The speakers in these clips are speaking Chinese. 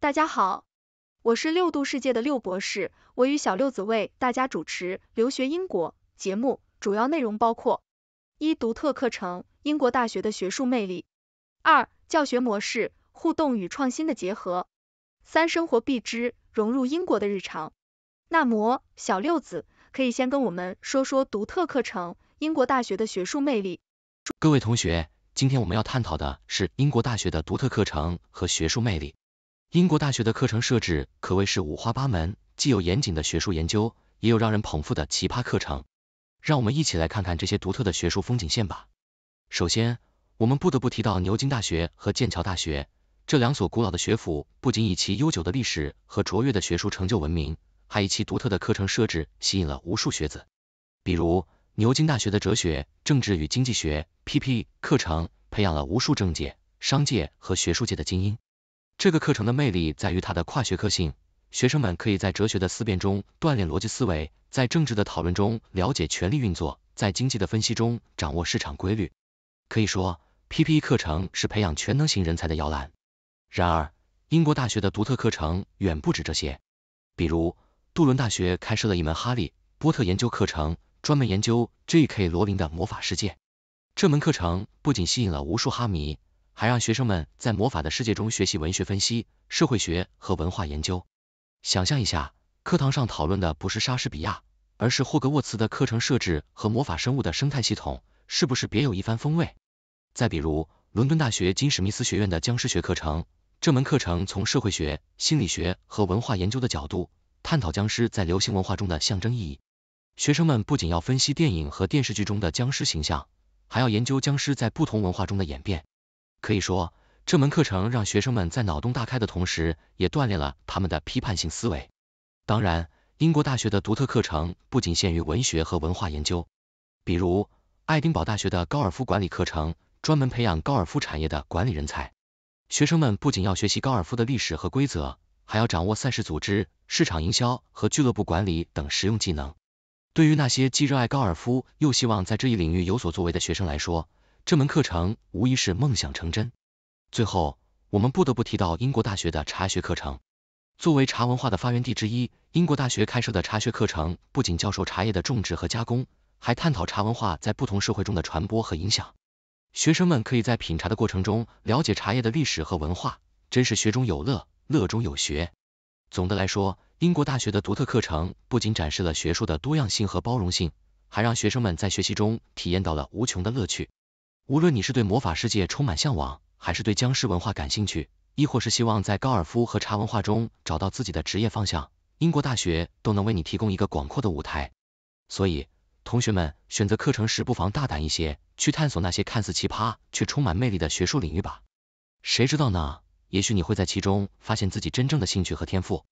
大家好，我是六度世界的六博士，我与小六子为大家主持留学英国节目，主要内容包括：一、独特课程，英国大学的学术魅力；二、教学模式，互动与创新的结合；三、生活必知，融入英国的日常。那么，小六子可以先跟我们说说独特课程，英国大学的学术魅力。各位同学，今天我们要探讨的是英国大学的独特课程和学术魅力。英国大学的课程设置可谓是五花八门，既有严谨的学术研究，也有让人捧腹的奇葩课程。让我们一起来看看这些独特的学术风景线吧。首先，我们不得不提到牛津大学和剑桥大学这两所古老的学府，不仅以其悠久的历史和卓越的学术成就闻名，还以其独特的课程设置吸引了无数学子。比如，牛津大学的哲学、政治与经济学 p p 课程，培养了无数政界、商界和学术界的精英。这个课程的魅力在于它的跨学科性，学生们可以在哲学的思辨中锻炼逻辑思维，在政治的讨论中了解权力运作，在经济的分析中掌握市场规律。可以说，PPE 课程是培养全能型人才的摇篮。然而，英国大学的独特课程远不止这些，比如，杜伦大学开设了一门哈利波特研究课程，专门研究 J.K. 罗琳的魔法世界。这门课程不仅吸引了无数哈迷。还让学生们在魔法的世界中学习文学分析、社会学和文化研究。想象一下，课堂上讨论的不是莎士比亚，而是霍格沃茨的课程设置和魔法生物的生态系统，是不是别有一番风味？再比如，伦敦大学金史密斯学院的僵尸学课程，这门课程从社会学、心理学和文化研究的角度探讨僵尸在流行文化中的象征意义。学生们不仅要分析电影和电视剧中的僵尸形象，还要研究僵尸在不同文化中的演变。可以说，这门课程让学生们在脑洞大开的同时，也锻炼了他们的批判性思维。当然，英国大学的独特课程不仅限于文学和文化研究，比如爱丁堡大学的高尔夫管理课程，专门培养高尔夫产业的管理人才。学生们不仅要学习高尔夫的历史和规则，还要掌握赛事组织、市场营销和俱乐部管理等实用技能。对于那些既热爱高尔夫又希望在这一领域有所作为的学生来说，这门课程无疑是梦想成真。最后，我们不得不提到英国大学的茶学课程。作为茶文化的发源地之一，英国大学开设的茶学课程不仅教授茶叶的种植和加工，还探讨茶文化在不同社会中的传播和影响。学生们可以在品茶的过程中了解茶叶的历史和文化，真是学中有乐，乐中有学。总的来说，英国大学的独特课程不仅展示了学术的多样性和包容性，还让学生们在学习中体验到了无穷的乐趣。无论你是对魔法世界充满向往，还是对僵尸文化感兴趣，亦或是希望在高尔夫和茶文化中找到自己的职业方向，英国大学都能为你提供一个广阔的舞台。所以，同学们选择课程时不妨大胆一些，去探索那些看似奇葩却充满魅力的学术领域吧。谁知道呢？也许你会在其中发现自己真正的兴趣和天赋。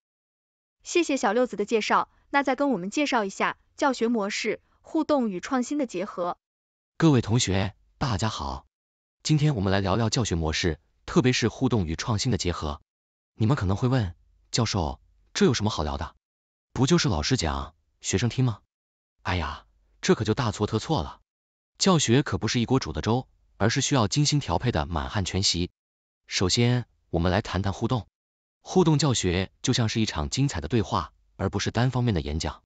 谢谢小六子的介绍，那再跟我们介绍一下教学模式、互动与创新的结合。各位同学。大家好，今天我们来聊聊教学模式，特别是互动与创新的结合。你们可能会问，教授，这有什么好聊的？不就是老师讲，学生听吗？哎呀，这可就大错特错了。教学可不是一锅煮的粥，而是需要精心调配的满汉全席。首先，我们来谈谈互动。互动教学就像是一场精彩的对话，而不是单方面的演讲。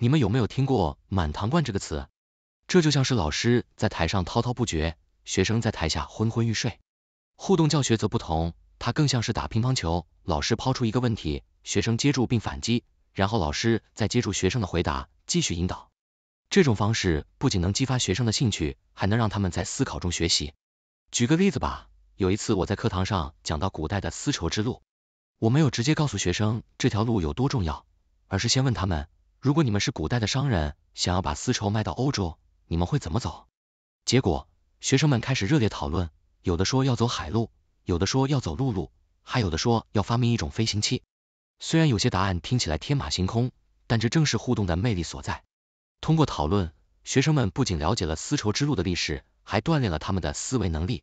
你们有没有听过“满堂灌”这个词？这就像是老师在台上滔滔不绝，学生在台下昏昏欲睡。互动教学则不同，它更像是打乒乓球。老师抛出一个问题，学生接住并反击，然后老师再接住学生的回答，继续引导。这种方式不仅能激发学生的兴趣，还能让他们在思考中学习。举个例子吧，有一次我在课堂上讲到古代的丝绸之路，我没有直接告诉学生这条路有多重要，而是先问他们，如果你们是古代的商人，想要把丝绸卖到欧洲。你们会怎么走？结果，学生们开始热烈讨论，有的说要走海路，有的说要走陆路，还有的说要发明一种飞行器。虽然有些答案听起来天马行空，但这正是互动的魅力所在。通过讨论，学生们不仅了解了丝绸之路的历史，还锻炼了他们的思维能力。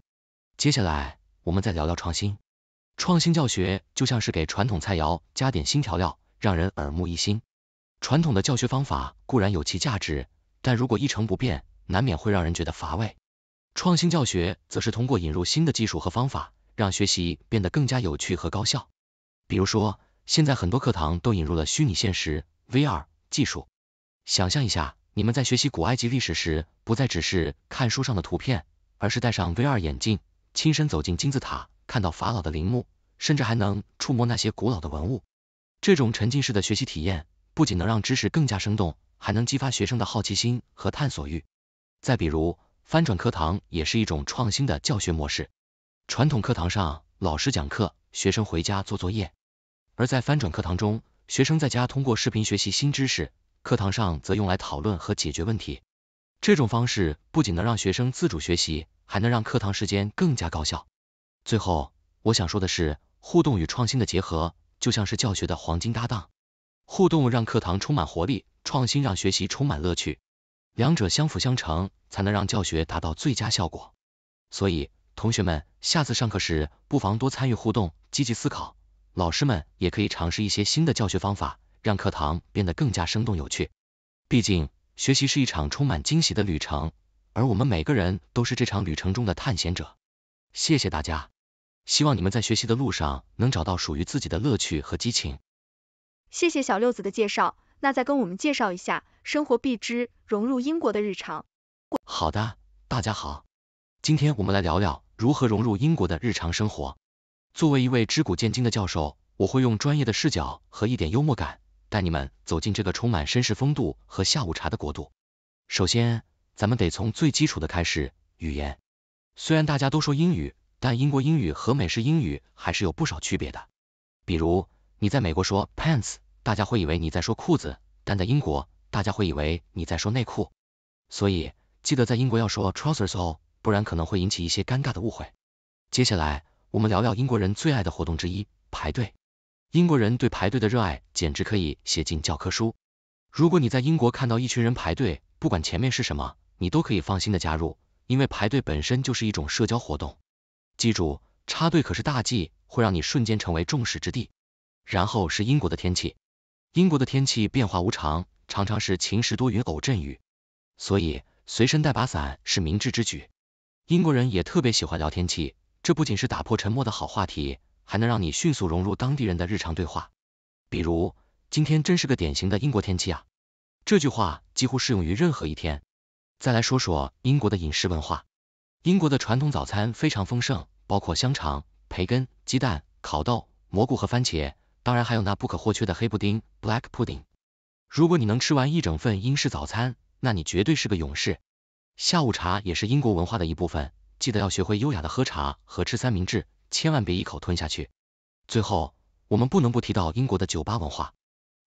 接下来，我们再聊聊创新。创新教学就像是给传统菜肴加点新调料，让人耳目一新。传统的教学方法固然有其价值。但如果一成不变，难免会让人觉得乏味。创新教学则是通过引入新的技术和方法，让学习变得更加有趣和高效。比如说，现在很多课堂都引入了虚拟现实 （VR） 技术。想象一下，你们在学习古埃及历史时，不再只是看书上的图片，而是戴上 VR 眼镜，亲身走进金字塔，看到法老的陵墓，甚至还能触摸那些古老的文物。这种沉浸式的学习体验，不仅能让知识更加生动。还能激发学生的好奇心和探索欲。再比如，翻转课堂也是一种创新的教学模式。传统课堂上，老师讲课，学生回家做作业；而在翻转课堂中，学生在家通过视频学习新知识，课堂上则用来讨论和解决问题。这种方式不仅能让学生自主学习，还能让课堂时间更加高效。最后，我想说的是，互动与创新的结合就像是教学的黄金搭档。互动让课堂充满活力，创新让学习充满乐趣，两者相辅相成，才能让教学达到最佳效果。所以，同学们，下次上课时不妨多参与互动，积极思考；老师们也可以尝试一些新的教学方法，让课堂变得更加生动有趣。毕竟，学习是一场充满惊喜的旅程，而我们每个人都是这场旅程中的探险者。谢谢大家，希望你们在学习的路上能找到属于自己的乐趣和激情。谢谢小六子的介绍，那再跟我们介绍一下生活必知，融入英国的日常。好的，大家好，今天我们来聊聊如何融入英国的日常生活。作为一位知古见今的教授，我会用专业的视角和一点幽默感，带你们走进这个充满绅士风度和下午茶的国度。首先，咱们得从最基础的开始，语言。虽然大家都说英语，但英国英语和美式英语还是有不少区别的，比如。你在美国说 pants，大家会以为你在说裤子；但在英国，大家会以为你在说内裤。所以，记得在英国要说 trousers 哦，不然可能会引起一些尴尬的误会。接下来，我们聊聊英国人最爱的活动之一——排队。英国人对排队的热爱简直可以写进教科书。如果你在英国看到一群人排队，不管前面是什么，你都可以放心的加入，因为排队本身就是一种社交活动。记住，插队可是大忌，会让你瞬间成为众矢之的。然后是英国的天气，英国的天气变化无常，常常是晴时多云偶阵雨，所以随身带把伞是明智之举。英国人也特别喜欢聊天气，这不仅是打破沉默的好话题，还能让你迅速融入当地人的日常对话。比如，今天真是个典型的英国天气啊！这句话几乎适用于任何一天。再来说说英国的饮食文化，英国的传统早餐非常丰盛，包括香肠、培根、鸡蛋、烤豆、蘑菇和番茄。当然还有那不可或缺的黑布丁 （Black Pudding）。如果你能吃完一整份英式早餐，那你绝对是个勇士。下午茶也是英国文化的一部分，记得要学会优雅的喝茶和吃三明治，千万别一口吞下去。最后，我们不能不提到英国的酒吧文化。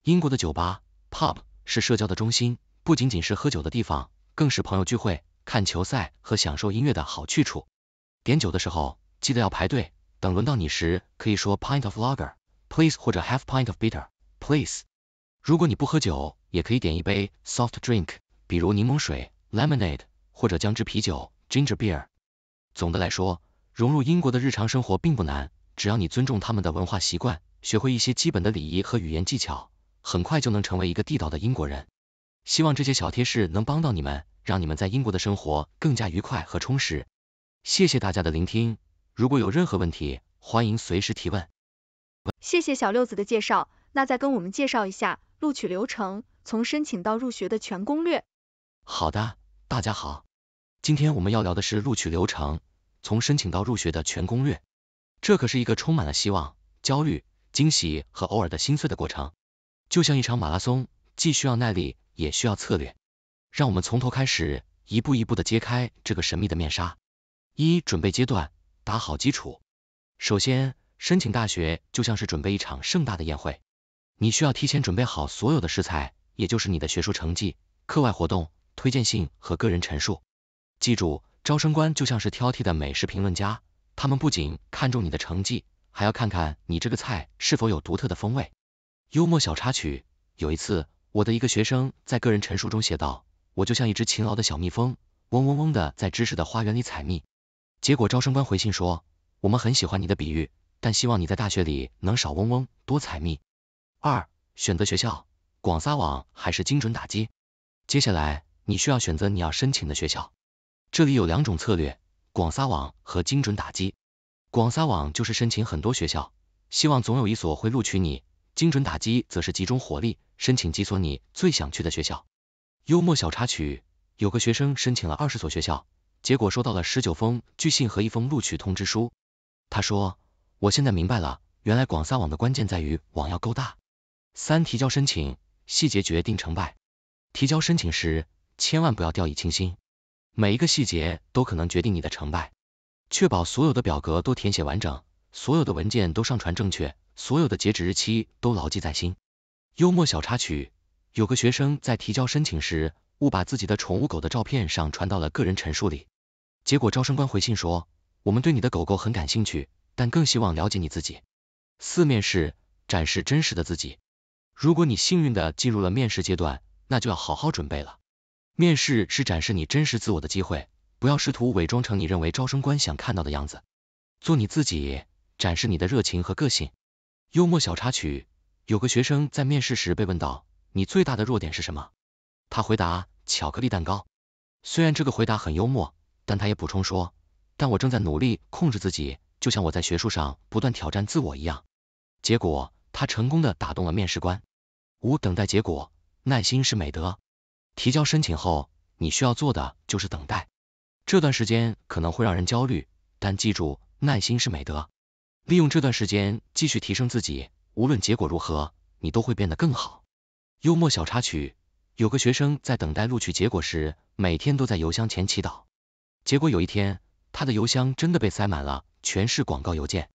英国的酒吧 （Pub） 是社交的中心，不仅仅是喝酒的地方，更是朋友聚会、看球赛和享受音乐的好去处。点酒的时候，记得要排队，等轮到你时，可以说 pint of lager。Please 或者 half pint of bitter，please。如果你不喝酒，也可以点一杯 soft drink，比如柠檬水 lemonade 或者姜汁啤酒 ginger beer。总的来说，融入英国的日常生活并不难，只要你尊重他们的文化习惯，学会一些基本的礼仪和语言技巧，很快就能成为一个地道的英国人。希望这些小贴士能帮到你们，让你们在英国的生活更加愉快和充实。谢谢大家的聆听，如果有任何问题，欢迎随时提问。谢谢小六子的介绍，那再跟我们介绍一下录取流程，从申请到入学的全攻略。好的，大家好，今天我们要聊的是录取流程，从申请到入学的全攻略。这可是一个充满了希望、焦虑、惊喜和偶尔的心碎的过程，就像一场马拉松，既需要耐力，也需要策略。让我们从头开始，一步一步的揭开这个神秘的面纱。一、准备阶段，打好基础。首先申请大学就像是准备一场盛大的宴会，你需要提前准备好所有的食材，也就是你的学术成绩、课外活动、推荐信和个人陈述。记住，招生官就像是挑剔的美食评论家，他们不仅看重你的成绩，还要看看你这个菜是否有独特的风味。幽默小插曲，有一次，我的一个学生在个人陈述中写道，我就像一只勤劳的小蜜蜂，嗡嗡嗡的在知识的花园里采蜜。结果招生官回信说，我们很喜欢你的比喻。但希望你在大学里能少嗡嗡，多采蜜。二、选择学校，广撒网还是精准打击？接下来你需要选择你要申请的学校，这里有两种策略：广撒网和精准打击。广撒网就是申请很多学校，希望总有一所会录取你；精准打击则是集中火力，申请几所你最想去的学校。幽默小插曲：有个学生申请了二十所学校，结果收到了十九封拒信和一封录取通知书。他说。我现在明白了，原来广撒网的关键在于网要够大。三、提交申请，细节决定成败。提交申请时，千万不要掉以轻心，每一个细节都可能决定你的成败。确保所有的表格都填写完整，所有的文件都上传正确，所有的截止日期都牢记在心。幽默小插曲：有个学生在提交申请时，误把自己的宠物狗的照片上传到了个人陈述里，结果招生官回信说，我们对你的狗狗很感兴趣。但更希望了解你自己。四面试展示真实的自己。如果你幸运的进入了面试阶段，那就要好好准备了。面试是展示你真实自我的机会，不要试图伪装成你认为招生官想看到的样子，做你自己，展示你的热情和个性。幽默小插曲：有个学生在面试时被问到你最大的弱点是什么，他回答巧克力蛋糕。虽然这个回答很幽默，但他也补充说，但我正在努力控制自己。就像我在学术上不断挑战自我一样，结果他成功的打动了面试官。五等待结果，耐心是美德。提交申请后，你需要做的就是等待。这段时间可能会让人焦虑，但记住，耐心是美德。利用这段时间继续提升自己，无论结果如何，你都会变得更好。幽默小插曲：有个学生在等待录取结果时，每天都在邮箱前祈祷。结果有一天，他的邮箱真的被塞满了。全是广告邮件。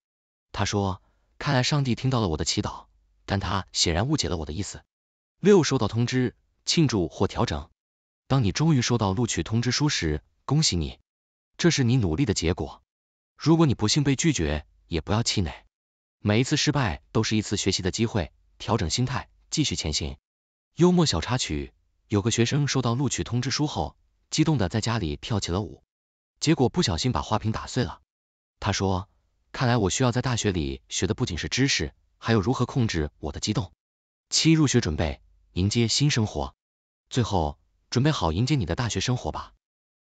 他说，看来上帝听到了我的祈祷，但他显然误解了我的意思。六收到通知庆祝或调整。当你终于收到录取通知书时，恭喜你，这是你努力的结果。如果你不幸被拒绝，也不要气馁，每一次失败都是一次学习的机会。调整心态，继续前行。幽默小插曲，有个学生收到录取通知书后，激动的在家里跳起了舞，结果不小心把花瓶打碎了。他说，看来我需要在大学里学的不仅是知识，还有如何控制我的激动。七入学准备，迎接新生活。最后，准备好迎接你的大学生活吧。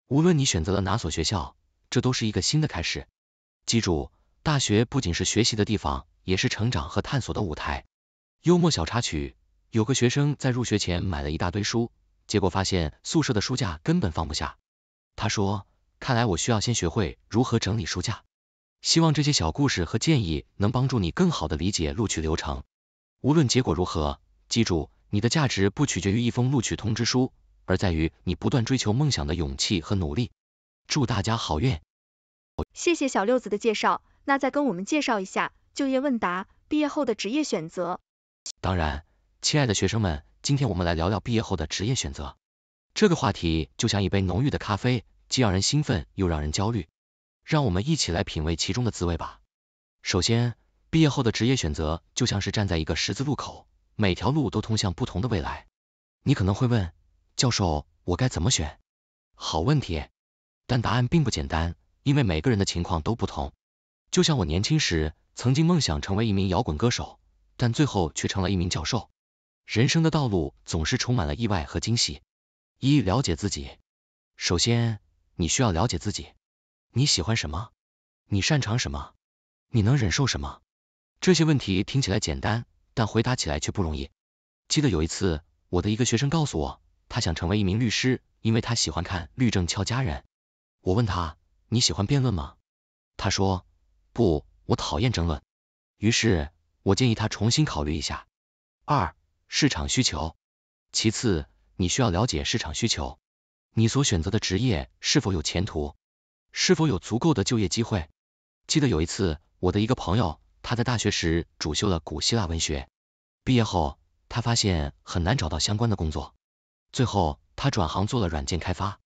无论你选择了哪所学校，这都是一个新的开始。记住，大学不仅是学习的地方，也是成长和探索的舞台。幽默小插曲，有个学生在入学前买了一大堆书，结果发现宿舍的书架根本放不下。他说，看来我需要先学会如何整理书架。希望这些小故事和建议能帮助你更好的理解录取流程。无论结果如何，记住你的价值不取决于一封录取通知书，而在于你不断追求梦想的勇气和努力。祝大家好运！谢谢小六子的介绍，那再跟我们介绍一下就业问答，毕业后的职业选择。当然，亲爱的学生们，今天我们来聊聊毕业后的职业选择。这个话题就像一杯浓郁的咖啡，既让人兴奋又让人焦虑。让我们一起来品味其中的滋味吧。首先，毕业后的职业选择就像是站在一个十字路口，每条路都通向不同的未来。你可能会问，教授，我该怎么选？好问题，但答案并不简单，因为每个人的情况都不同。就像我年轻时曾经梦想成为一名摇滚歌手，但最后却成了一名教授。人生的道路总是充满了意外和惊喜。一、了解自己。首先，你需要了解自己。你喜欢什么？你擅长什么？你能忍受什么？这些问题听起来简单，但回答起来却不容易。记得有一次，我的一个学生告诉我，他想成为一名律师，因为他喜欢看《律政俏佳人》。我问他：“你喜欢辩论吗？”他说：“不，我讨厌争论。”于是，我建议他重新考虑一下。二、市场需求。其次，你需要了解市场需求，你所选择的职业是否有前途。是否有足够的就业机会？记得有一次，我的一个朋友，他在大学时主修了古希腊文学，毕业后，他发现很难找到相关的工作，最后他转行做了软件开发。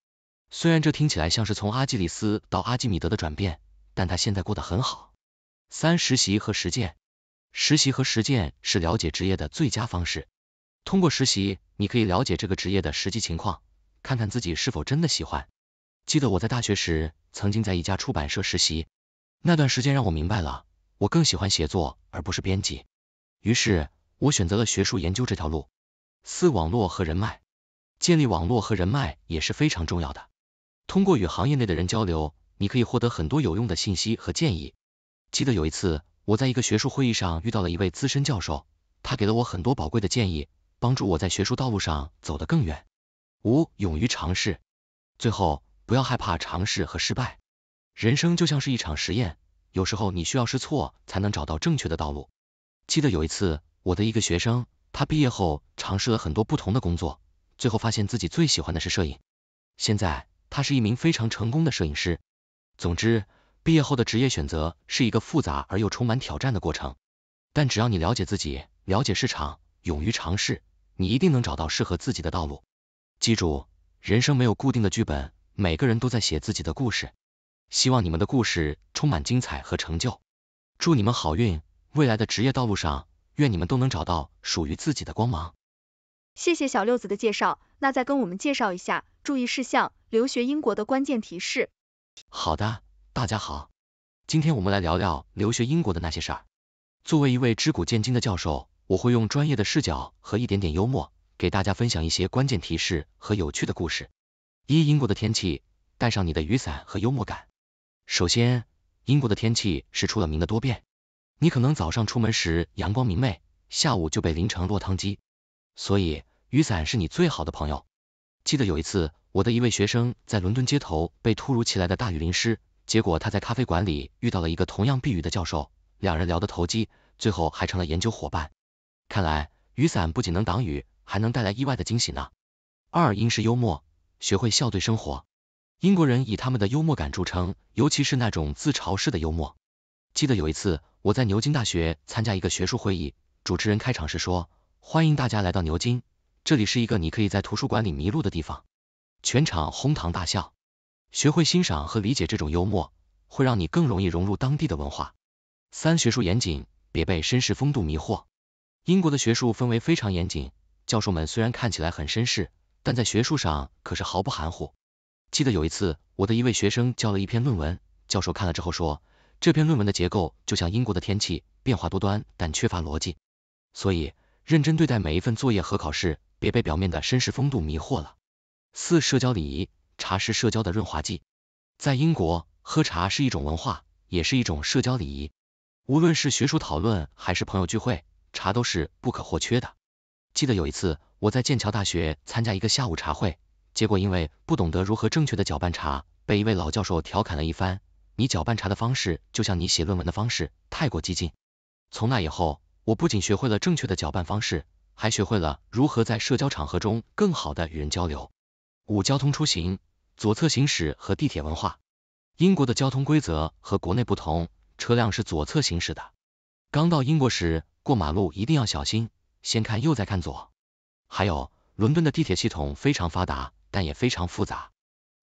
虽然这听起来像是从阿基里斯到阿基米德的转变，但他现在过得很好。三、实习和实践，实习和实践是了解职业的最佳方式。通过实习，你可以了解这个职业的实际情况，看看自己是否真的喜欢。记得我在大学时曾经在一家出版社实习，那段时间让我明白了我更喜欢写作而不是编辑。于是，我选择了学术研究这条路。四、网络和人脉，建立网络和人脉也是非常重要的。通过与行业内的人交流，你可以获得很多有用的信息和建议。记得有一次我在一个学术会议上遇到了一位资深教授，他给了我很多宝贵的建议，帮助我在学术道路上走得更远。五、勇于尝试。最后。不要害怕尝试和失败，人生就像是一场实验，有时候你需要试错才能找到正确的道路。记得有一次，我的一个学生，他毕业后尝试了很多不同的工作，最后发现自己最喜欢的是摄影。现在他是一名非常成功的摄影师。总之，毕业后的职业选择是一个复杂而又充满挑战的过程，但只要你了解自己，了解市场，勇于尝试，你一定能找到适合自己的道路。记住，人生没有固定的剧本。每个人都在写自己的故事，希望你们的故事充满精彩和成就，祝你们好运，未来的职业道路上，愿你们都能找到属于自己的光芒。谢谢小六子的介绍，那再跟我们介绍一下注意事项，留学英国的关键提示。好的，大家好，今天我们来聊聊留学英国的那些事儿。作为一位知古鉴今的教授，我会用专业的视角和一点点幽默，给大家分享一些关键提示和有趣的故事。一英国的天气，带上你的雨伞和幽默感。首先，英国的天气是出了名的多变，你可能早上出门时阳光明媚，下午就被淋成落汤鸡，所以雨伞是你最好的朋友。记得有一次，我的一位学生在伦敦街头被突如其来的大雨淋湿，结果他在咖啡馆里遇到了一个同样避雨的教授，两人聊得投机，最后还成了研究伙伴。看来雨伞不仅能挡雨，还能带来意外的惊喜呢。二英式幽默。学会笑对生活。英国人以他们的幽默感著称，尤其是那种自嘲式的幽默。记得有一次，我在牛津大学参加一个学术会议，主持人开场时说：“欢迎大家来到牛津，这里是一个你可以在图书馆里迷路的地方。”全场哄堂大笑。学会欣赏和理解这种幽默，会让你更容易融入当地的文化。三、学术严谨，别被绅士风度迷惑。英国的学术氛围非常严谨，教授们虽然看起来很绅士。但在学术上可是毫不含糊。记得有一次，我的一位学生交了一篇论文，教授看了之后说，这篇论文的结构就像英国的天气，变化多端，但缺乏逻辑。所以，认真对待每一份作业和考试，别被表面的绅士风度迷惑了。四、社交礼仪，茶是社交的润滑剂。在英国，喝茶是一种文化，也是一种社交礼仪。无论是学术讨论还是朋友聚会，茶都是不可或缺的。记得有一次。我在剑桥大学参加一个下午茶会，结果因为不懂得如何正确的搅拌茶，被一位老教授调侃了一番。你搅拌茶的方式就像你写论文的方式，太过激进。从那以后，我不仅学会了正确的搅拌方式，还学会了如何在社交场合中更好的与人交流。五、交通出行，左侧行驶和地铁文化。英国的交通规则和国内不同，车辆是左侧行驶的。刚到英国时，过马路一定要小心，先看右再看左。还有，伦敦的地铁系统非常发达，但也非常复杂。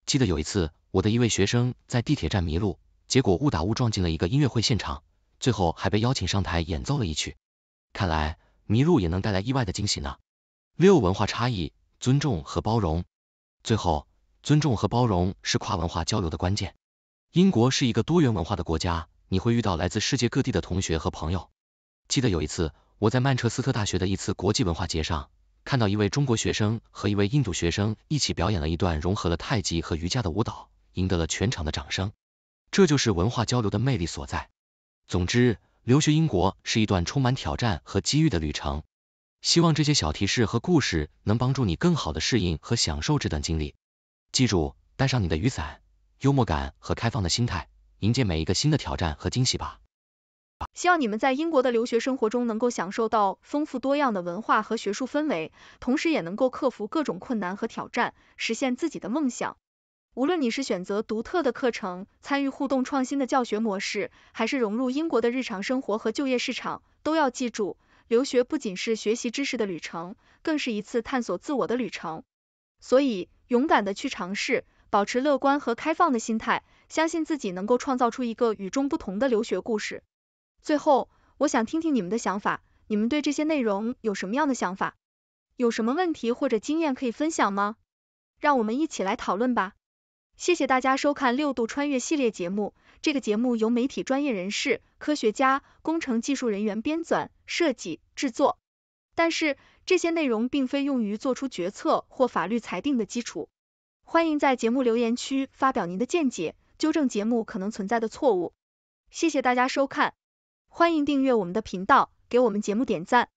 记得有一次，我的一位学生在地铁站迷路，结果误打误撞进了一个音乐会现场，最后还被邀请上台演奏了一曲。看来迷路也能带来意外的惊喜呢。六文化差异，尊重和包容。最后，尊重和包容是跨文化交流的关键。英国是一个多元文化的国家，你会遇到来自世界各地的同学和朋友。记得有一次，我在曼彻斯特大学的一次国际文化节上。看到一位中国学生和一位印度学生一起表演了一段融合了太极和瑜伽的舞蹈，赢得了全场的掌声。这就是文化交流的魅力所在。总之，留学英国是一段充满挑战和机遇的旅程。希望这些小提示和故事能帮助你更好的适应和享受这段经历。记住，带上你的雨伞、幽默感和开放的心态，迎接每一个新的挑战和惊喜吧。希望你们在英国的留学生活中能够享受到丰富多样的文化和学术氛围，同时也能够克服各种困难和挑战，实现自己的梦想。无论你是选择独特的课程，参与互动创新的教学模式，还是融入英国的日常生活和就业市场，都要记住，留学不仅是学习知识的旅程，更是一次探索自我的旅程。所以，勇敢的去尝试，保持乐观和开放的心态，相信自己能够创造出一个与众不同的留学故事。最后，我想听听你们的想法，你们对这些内容有什么样的想法？有什么问题或者经验可以分享吗？让我们一起来讨论吧。谢谢大家收看六度穿越系列节目，这个节目由媒体专业人士、科学家、工程技术人员编纂、设计、制作，但是这些内容并非用于做出决策或法律裁定的基础。欢迎在节目留言区发表您的见解，纠正节目可能存在的错误。谢谢大家收看。欢迎订阅我们的频道，给我们节目点赞。